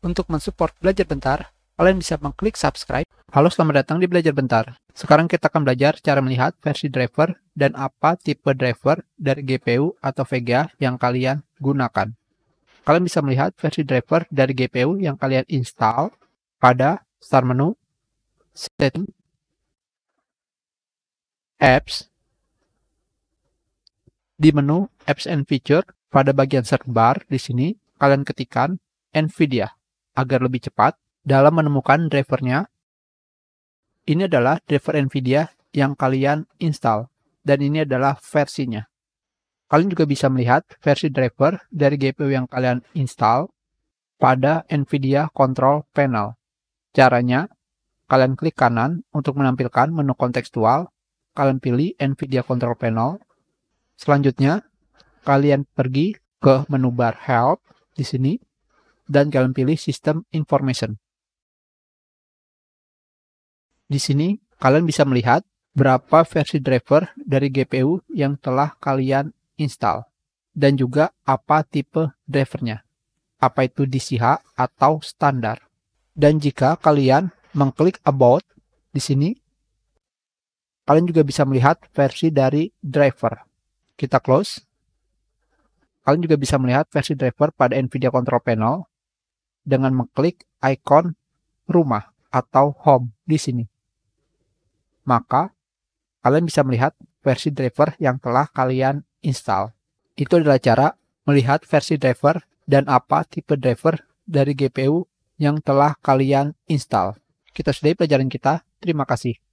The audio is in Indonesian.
Untuk mensupport belajar bentar, kalian bisa mengklik subscribe. Halo, selamat datang di Belajar Bentar. Sekarang kita akan belajar cara melihat versi driver dan apa tipe driver dari GPU atau VGA yang kalian gunakan. Kalian bisa melihat versi driver dari GPU yang kalian install pada start menu, setting, apps, di menu apps and feature pada bagian search bar di sini kalian ketikkan NVIDIA agar lebih cepat dalam menemukan drivernya. Ini adalah driver NVIDIA yang kalian install, dan ini adalah versinya. Kalian juga bisa melihat versi driver dari GPU yang kalian install pada NVIDIA Control Panel. Caranya, kalian klik kanan untuk menampilkan menu kontekstual, kalian pilih NVIDIA Control Panel. Selanjutnya, kalian pergi ke menu bar Help di sini, dan kalian pilih sistem Information. Di sini, kalian bisa melihat berapa versi driver dari GPU yang telah kalian install dan juga apa tipe drivernya. Apa itu DCH atau standar. Dan jika kalian mengklik about di sini, kalian juga bisa melihat versi dari driver. Kita close. Kalian juga bisa melihat versi driver pada NVIDIA Control Panel dengan mengklik ikon rumah atau home di sini. Maka kalian bisa melihat versi driver yang telah kalian install. Itu adalah cara melihat versi driver dan apa tipe driver dari GPU yang telah kalian install. Kita sudahi pelajaran kita. Terima kasih.